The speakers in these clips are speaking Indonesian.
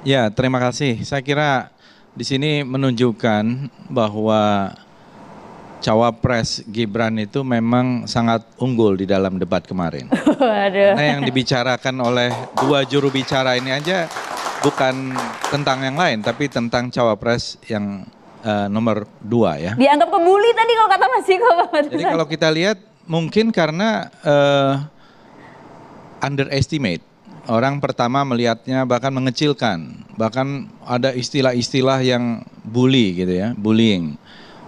Ya, terima kasih. Saya kira di sini menunjukkan bahwa cawapres Gibran itu memang sangat unggul di dalam debat kemarin. Waduh. Nah, yang dibicarakan oleh dua juru bicara ini aja bukan tentang yang lain, tapi tentang cawapres yang uh, nomor dua ya. Dianggap kebuli tadi kalau kata Mas Iko. Jadi kalau kita lihat mungkin karena uh, underestimate. Orang pertama melihatnya bahkan mengecilkan, bahkan ada istilah-istilah yang bully gitu ya, bullying.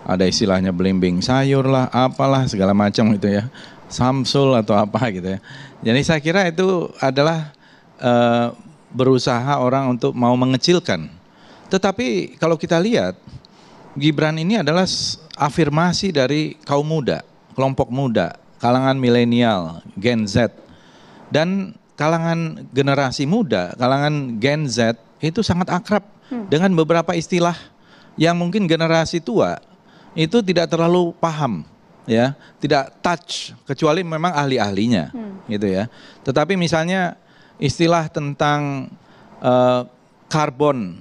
Ada istilahnya belimbing sayur lah, apalah segala macam gitu ya. Samsul atau apa gitu ya. Jadi saya kira itu adalah e, berusaha orang untuk mau mengecilkan. Tetapi kalau kita lihat Gibran ini adalah afirmasi dari kaum muda, kelompok muda, kalangan milenial, Gen Z dan kalangan generasi muda, kalangan Gen Z itu sangat akrab hmm. dengan beberapa istilah yang mungkin generasi tua itu tidak terlalu paham ya, tidak touch kecuali memang ahli-ahlinya hmm. gitu ya. Tetapi misalnya istilah tentang uh, carbon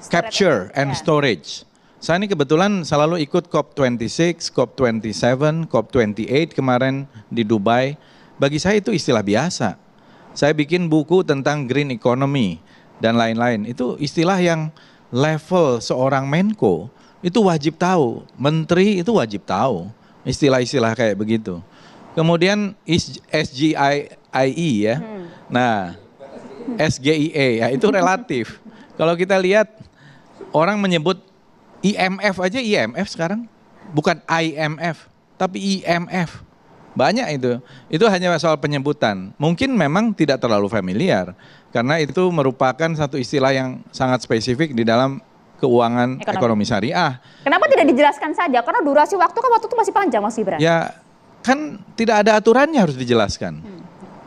capture and ya. storage. Saya ini kebetulan selalu ikut COP26, COP27, COP28 kemarin di Dubai bagi saya itu istilah biasa. Saya bikin buku tentang green economy dan lain-lain. Itu istilah yang level seorang Menko itu wajib tahu, menteri itu wajib tahu istilah-istilah kayak begitu. Kemudian SGIE ya. Hmm. Nah, SGIE ya itu relatif. Kalau kita lihat orang menyebut IMF aja IMF sekarang bukan IMF tapi IMF. Banyak itu. Itu hanya soal penyebutan. Mungkin memang tidak terlalu familiar karena itu merupakan satu istilah yang sangat spesifik di dalam keuangan ekonomi, ekonomi syariah. Kenapa tidak dijelaskan saja? Karena durasi waktu kan waktu itu masih panjang masih berat Ya, kan tidak ada aturannya harus dijelaskan. Hmm.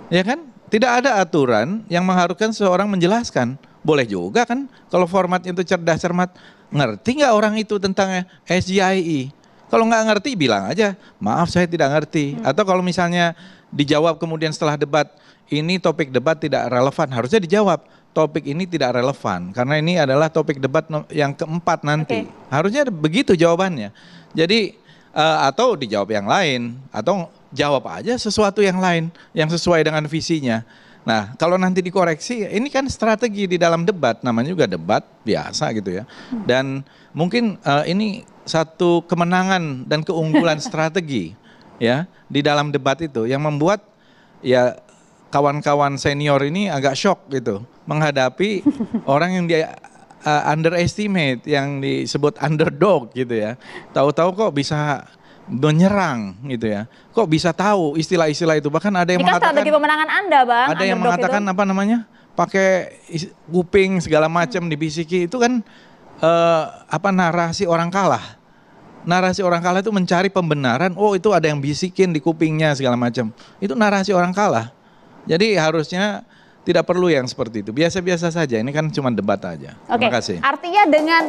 Ya kan? Tidak ada aturan yang mengharuskan seseorang menjelaskan. Boleh juga kan kalau format itu cerdas cermat. Ngerti nggak orang itu tentang SJII? Kalau nggak ngerti bilang aja, maaf saya tidak ngerti. Hmm. Atau kalau misalnya dijawab kemudian setelah debat, ini topik debat tidak relevan, harusnya dijawab. Topik ini tidak relevan karena ini adalah topik debat yang keempat nanti. Okay. Harusnya begitu jawabannya. Jadi uh, atau dijawab yang lain atau jawab aja sesuatu yang lain yang sesuai dengan visinya. Nah, kalau nanti dikoreksi, ini kan strategi di dalam debat, namanya juga debat biasa gitu ya. Dan mungkin uh, ini satu kemenangan dan keunggulan strategi ya di dalam debat itu yang membuat ya kawan-kawan senior ini agak shock gitu menghadapi orang yang dia uh, underestimate, yang disebut underdog gitu ya. Tahu-tahu kok bisa menyerang gitu ya. Kok bisa tahu istilah-istilah itu? Bahkan ada yang Ini kan mengatakan strategi pemenangan Anda, Bang. Ada yang mengatakan itu. apa namanya? pakai kuping segala macam dibisiki itu kan eh, apa narasi orang kalah. Narasi orang kalah itu mencari pembenaran, oh itu ada yang bisikin di kupingnya segala macam. Itu narasi orang kalah. Jadi harusnya tidak perlu yang seperti itu. Biasa-biasa saja. Ini kan cuma debat aja. Okay. Terima kasih. Artinya dengan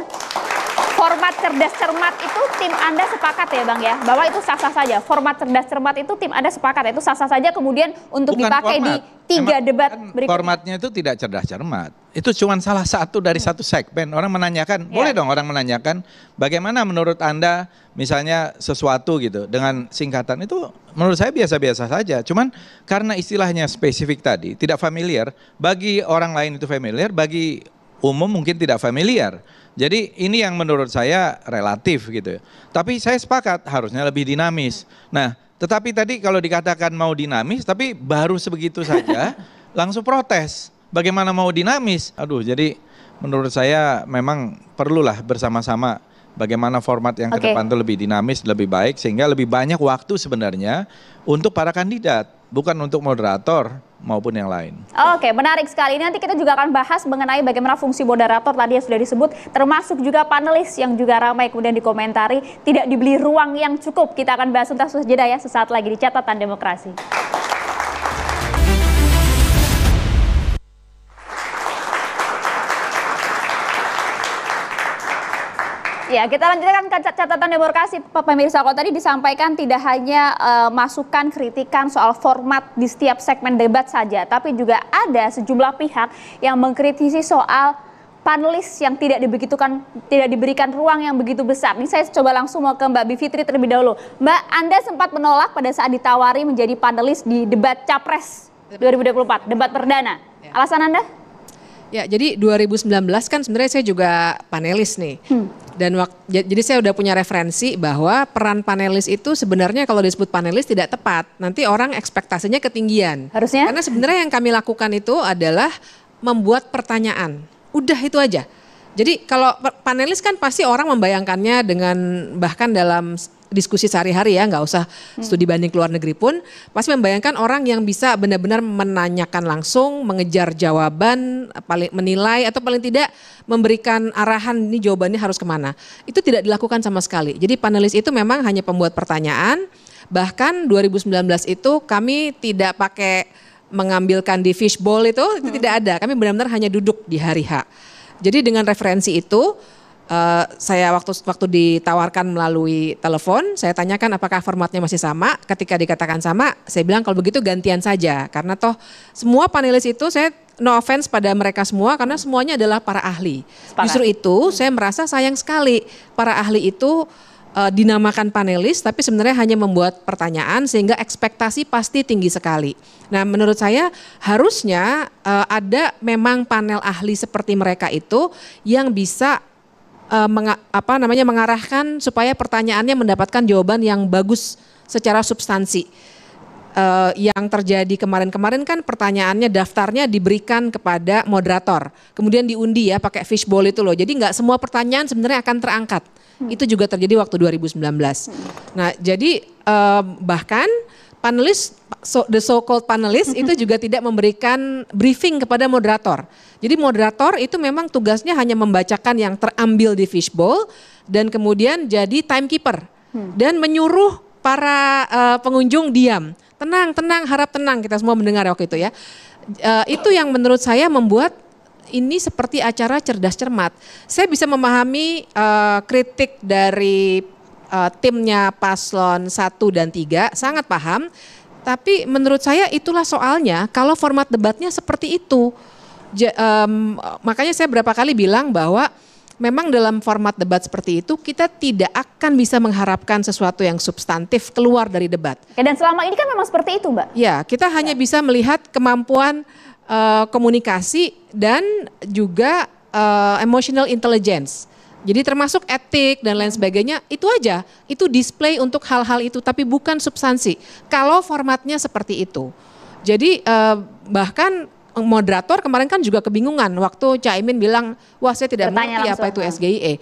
format cerdas cermat itu tim Anda sepakat ya Bang ya? Bahwa itu sah-sah saja. Format cerdas cermat itu tim Anda sepakat itu sah-sah saja kemudian untuk Bukan dipakai format. di tiga Emang, debat kan berikutnya. Formatnya itu tidak cerdas cermat. Itu cuma salah satu dari hmm. satu segmen. Orang menanyakan, yeah. boleh dong orang menanyakan bagaimana menurut Anda misalnya sesuatu gitu dengan singkatan itu menurut saya biasa-biasa saja. Cuman karena istilahnya spesifik tadi, tidak familiar, bagi orang lain itu familiar, bagi umum mungkin tidak familiar. Jadi ini yang menurut saya relatif gitu. Tapi saya sepakat harusnya lebih dinamis. Nah, tetapi tadi kalau dikatakan mau dinamis tapi baru sebegitu saja langsung protes. Bagaimana mau dinamis? Aduh, jadi menurut saya memang perlulah bersama-sama bagaimana format yang okay. ke depan itu lebih dinamis, lebih baik sehingga lebih banyak waktu sebenarnya untuk para kandidat bukan untuk moderator maupun yang lain. Oke, menarik sekali. Nanti kita juga akan bahas mengenai bagaimana fungsi moderator tadi yang sudah disebut, termasuk juga panelis yang juga ramai kemudian dikomentari tidak dibeli ruang yang cukup. Kita akan bahas tuntas sesudah jeda ya sesaat lagi di catatan demokrasi. Ya, kita lanjutkan ke catatan demokrasi pemirsa. Kalau tadi disampaikan tidak hanya uh, masukan kritikan soal format di setiap segmen debat saja, tapi juga ada sejumlah pihak yang mengkritisi soal panelis yang tidak dibegitukan tidak diberikan ruang yang begitu besar. Ini saya coba langsung mau ke Mbak Bivitri terlebih dahulu. Mbak, Anda sempat menolak pada saat ditawari menjadi panelis di debat Capres 2024, debat perdana. Ya. Alasan Anda? Ya, jadi 2019 kan sebenarnya saya juga panelis nih. Hmm. Dan waktu, jadi saya udah punya referensi bahwa peran panelis itu sebenarnya kalau disebut panelis tidak tepat. Nanti orang ekspektasinya ketinggian. Harusnya? Karena sebenarnya yang kami lakukan itu adalah membuat pertanyaan. Udah itu aja. Jadi kalau panelis kan pasti orang membayangkannya dengan bahkan dalam diskusi sehari-hari ya, nggak usah hmm. studi banding luar negeri pun, pasti membayangkan orang yang bisa benar-benar menanyakan langsung, mengejar jawaban, paling menilai atau paling tidak memberikan arahan ini jawabannya harus kemana. Itu tidak dilakukan sama sekali. Jadi panelis itu memang hanya pembuat pertanyaan. Bahkan 2019 itu kami tidak pakai mengambilkan di fishbowl itu, itu hmm. tidak ada. Kami benar-benar hanya duduk di hari H. Jadi dengan referensi itu Eh, saya waktu waktu ditawarkan melalui telepon, saya tanyakan apakah formatnya masih sama. Ketika dikatakan sama, saya bilang kalau begitu gantian saja karena toh semua panelis itu saya no offense pada mereka semua karena semuanya adalah para ahli. Justru itu saya merasa sayang sekali para ahli itu uh, dinamakan panelis tapi sebenarnya hanya membuat pertanyaan sehingga ekspektasi pasti tinggi sekali. Nah, menurut saya harusnya uh, ada memang panel ahli seperti mereka itu yang bisa uh, apa namanya mengarahkan supaya pertanyaannya mendapatkan jawaban yang bagus secara substansi. Uh, yang terjadi kemarin-kemarin kan pertanyaannya daftarnya diberikan kepada moderator, kemudian diundi ya pakai fishbowl itu loh. Jadi nggak semua pertanyaan sebenarnya akan terangkat. Hmm. Itu juga terjadi waktu 2019. Hmm. Nah jadi uh, bahkan panelis so, the so called panelis itu juga tidak memberikan briefing kepada moderator. Jadi moderator itu memang tugasnya hanya membacakan yang terambil di fishbowl dan kemudian jadi timekeeper hmm. dan menyuruh para uh, pengunjung diam. Tenang, tenang, harap tenang kita semua mendengar waktu itu ya. Uh, itu yang menurut saya membuat ini seperti acara cerdas cermat. Saya bisa memahami uh, kritik dari uh, timnya paslon 1 dan 3 sangat paham. Tapi menurut saya itulah soalnya kalau format debatnya seperti itu. um, makanya saya berapa kali bilang bahwa memang dalam format debat seperti itu kita tidak akan bisa mengharapkan sesuatu yang substantif keluar dari debat. Ya, dan selama ini kan memang seperti itu, Mbak. Ya, kita hanya ya. bisa melihat kemampuan uh, komunikasi dan juga uh, emotional intelligence. Jadi termasuk etik dan lain sebagainya itu aja, itu display untuk hal-hal itu tapi bukan substansi. Kalau formatnya seperti itu. Jadi eh, bahkan moderator kemarin kan juga kebingungan waktu Caimin bilang, "Wah, saya tidak mengerti apa itu ah. SGIE." Eh,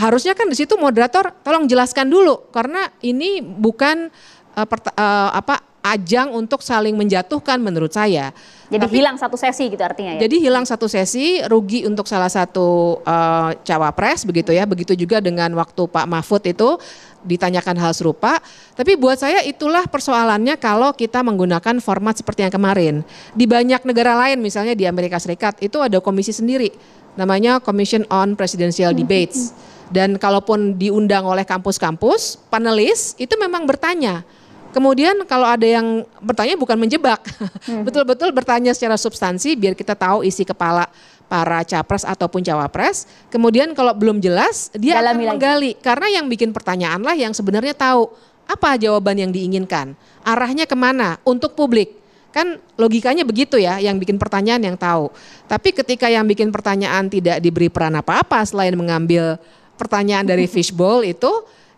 harusnya kan di situ moderator tolong jelaskan dulu karena ini bukan eh, perta, eh, apa ajang untuk saling menjatuhkan menurut saya. Jadi Tapi, hilang satu sesi gitu artinya ya. Jadi hilang satu sesi, rugi untuk salah satu uh, cawapres begitu ya. Begitu juga dengan waktu Pak Mahfud itu ditanyakan hal serupa. Tapi buat saya itulah persoalannya kalau kita menggunakan format seperti yang kemarin. Di banyak negara lain misalnya di Amerika Serikat itu ada komisi sendiri namanya Commission on Presidential Debates. Dan kalaupun diundang oleh kampus-kampus, panelis itu memang bertanya Kemudian kalau ada yang bertanya bukan menjebak, hmm. betul-betul hmm. bertanya secara substansi biar kita tahu isi kepala para capres ataupun cawapres. Kemudian kalau belum jelas dia Dalam akan menggali karena yang bikin pertanyaanlah yang sebenarnya tahu apa jawaban yang diinginkan, arahnya kemana untuk publik. Kan logikanya begitu ya, yang bikin pertanyaan yang tahu. Tapi ketika yang bikin pertanyaan tidak diberi peran apa-apa selain mengambil pertanyaan dari fishbowl itu,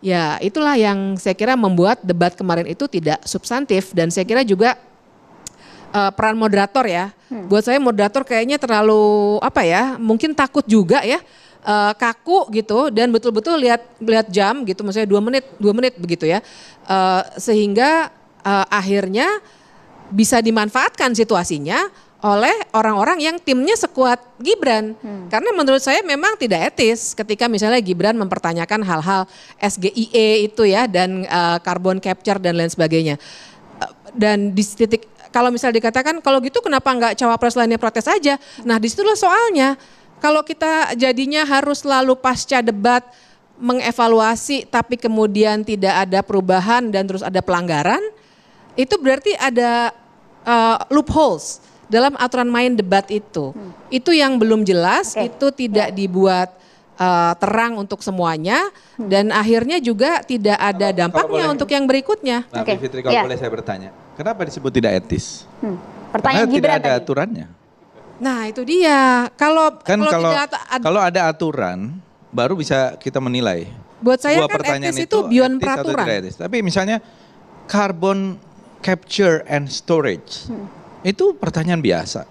Ya, itulah yang saya kira membuat debat kemarin itu tidak substantif dan saya kira juga uh, peran moderator ya. Hmm. Buat saya moderator kayaknya terlalu apa ya? Mungkin takut juga ya uh, kaku gitu dan betul-betul lihat lihat jam gitu maksudnya dua menit dua menit begitu ya uh, sehingga uh, akhirnya bisa dimanfaatkan situasinya oleh orang-orang yang timnya sekuat Gibran. Hmm. Karena menurut saya memang tidak etis ketika misalnya Gibran mempertanyakan hal-hal SGIE itu ya dan uh, carbon capture dan lain sebagainya. Uh, dan di titik kalau misalnya dikatakan kalau gitu kenapa nggak cawapres lainnya protes aja? Nah disitulah soalnya kalau kita jadinya harus selalu pasca debat mengevaluasi tapi kemudian tidak ada perubahan dan terus ada pelanggaran itu berarti ada uh, loopholes dalam aturan main debat itu. Hmm. Itu yang belum jelas, okay. itu tidak yeah. dibuat uh, terang untuk semuanya hmm. dan akhirnya juga tidak ada kalau, dampaknya kalau untuk yang berikutnya. Nah, okay. Fitri kalau yeah. boleh saya bertanya, kenapa disebut tidak etis? Hmm. Pertanyaan Karena tidak ada tadi. aturannya. Nah, itu dia. Kalau kan kalau kalau, tidak, ada, kalau ada aturan baru bisa kita menilai. Buat saya Dua kan etis itu, beyond etis peraturan. Tapi misalnya carbon capture and storage. Hmm itu pertanyaan biasa.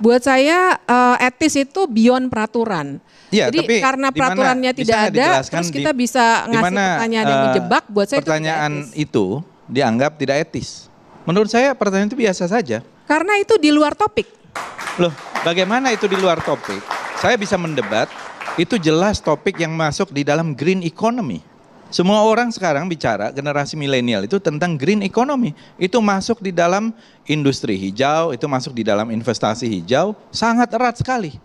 Buat saya uh, etis itu beyond peraturan. Ya, Jadi tapi karena peraturannya dimana, tidak ada, terus kita di, bisa ngasih dimana, pertanyaan yang menjebak. Eh, buat saya pertanyaan itu, itu dianggap tidak etis. Menurut saya pertanyaan itu biasa saja. Karena itu di luar topik. Loh, bagaimana itu di luar topik? Saya bisa mendebat, itu jelas topik yang masuk di dalam green economy. Semua orang sekarang bicara generasi milenial itu tentang green economy. Itu masuk di dalam industri hijau, itu masuk di dalam investasi hijau, sangat erat sekali.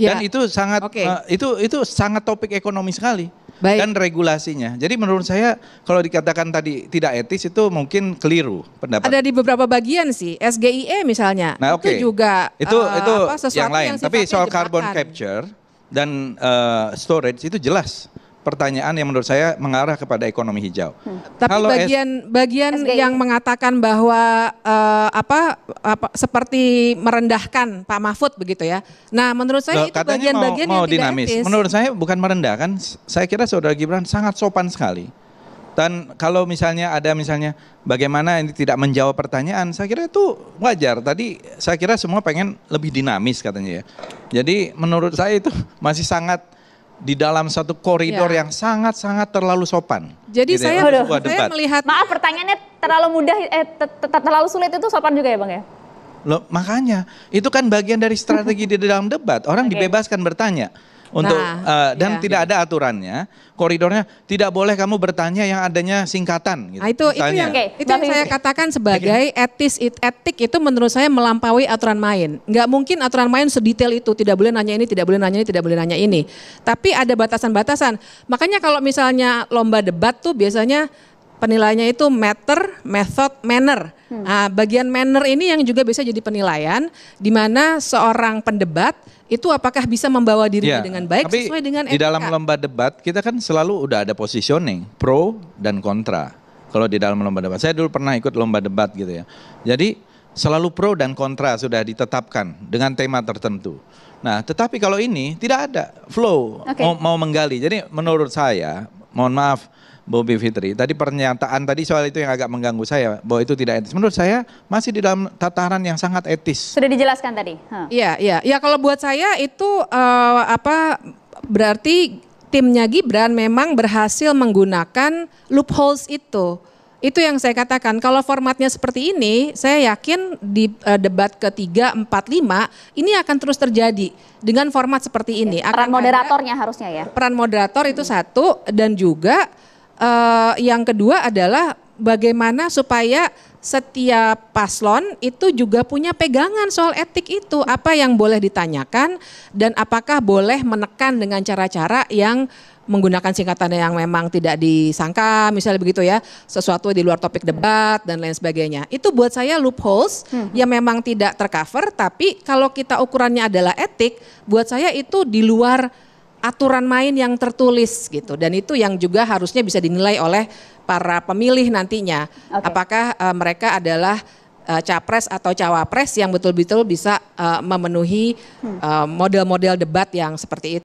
Ya. Dan itu sangat okay. uh, eh, itu itu sangat topik ekonomi sekali. Baik. dan regulasinya. Jadi menurut saya kalau dikatakan tadi tidak etis itu mungkin keliru pendapat. Ada di beberapa bagian sih, SGIE misalnya. Nah, okay. itu juga itu uh, itu apa, yang lain. Yang Tapi soal jebakan. carbon capture dan uh, storage itu jelas pertanyaan yang menurut saya mengarah kepada ekonomi hijau. Hmm. Tapi Kalau bagian bagian yang mengatakan bahwa uh, apa, apa seperti merendahkan Pak Mahfud begitu ya. Nah, menurut saya Loh, itu bagian-bagian yang dinamis. tidak Menurut saya bukan merendahkan. Saya kira Saudara Gibran sangat sopan sekali. Dan kalau misalnya ada misalnya bagaimana ini tidak menjawab pertanyaan, saya kira itu wajar. Tadi saya kira semua pengen lebih dinamis katanya ya. Jadi menurut saya itu masih sangat di dalam satu koridor ya. yang sangat-sangat terlalu sopan. Jadi saya, gitu ya, saya melihat Maaf pertanyaannya terlalu mudah eh ter ter terlalu sulit itu sopan juga ya Bang ya? Loh, makanya itu kan bagian dari strategi di dalam debat. Orang okay. dibebaskan bertanya untuk nah, uh, dan iya. tidak ada aturannya koridornya tidak boleh kamu bertanya yang adanya singkatan gitu. Nah, itu Misalnya. itu yang okay. itu yang saya katakan sebagai okay. etis etik itu menurut saya melampaui aturan main. Nggak mungkin aturan main sedetail itu tidak boleh nanya ini, tidak boleh nanya ini, tidak boleh nanya ini. Tapi ada batasan-batasan. Makanya kalau misalnya lomba debat tuh biasanya penilaiannya itu matter, method, manner. Hmm. Nah, bagian manner ini yang juga bisa jadi penilaian di mana seorang pendebat itu apakah bisa membawa dirinya ya, dengan baik tapi sesuai dengan etika. Di dalam lomba debat kita kan selalu udah ada positioning pro dan kontra. Kalau di dalam lomba debat, saya dulu pernah ikut lomba debat gitu ya. Jadi selalu pro dan kontra sudah ditetapkan dengan tema tertentu. Nah, tetapi kalau ini tidak ada flow okay. mau, mau menggali. Jadi menurut saya Mohon maaf Bobi Fitri. Tadi pernyataan tadi soal itu yang agak mengganggu saya bahwa itu tidak etis. Menurut saya masih di dalam tataran yang sangat etis. Sudah dijelaskan tadi. Iya, huh. iya. Ya kalau buat saya itu uh, apa berarti timnya Gibran memang berhasil menggunakan loopholes itu itu yang saya katakan. Kalau formatnya seperti ini, saya yakin di uh, debat ketiga, empat, lima ini akan terus terjadi dengan format seperti ini. peran moderatornya ada, harusnya ya. Peran moderator itu hmm. satu dan juga uh, yang kedua adalah bagaimana supaya setiap paslon itu juga punya pegangan soal etik itu apa yang boleh ditanyakan dan apakah boleh menekan dengan cara-cara yang menggunakan singkatannya yang memang tidak disangka, misalnya begitu ya, sesuatu di luar topik debat dan lain sebagainya. Itu buat saya loopholes hmm. yang memang tidak tercover, tapi kalau kita ukurannya adalah etik, buat saya itu di luar aturan main yang tertulis gitu dan itu yang juga harusnya bisa dinilai oleh para pemilih nantinya okay. apakah uh, mereka adalah eh, capres atau cawapres yang betul-betul bisa uh, memenuhi hmm. model-model uh, model -model debat yang seperti itu.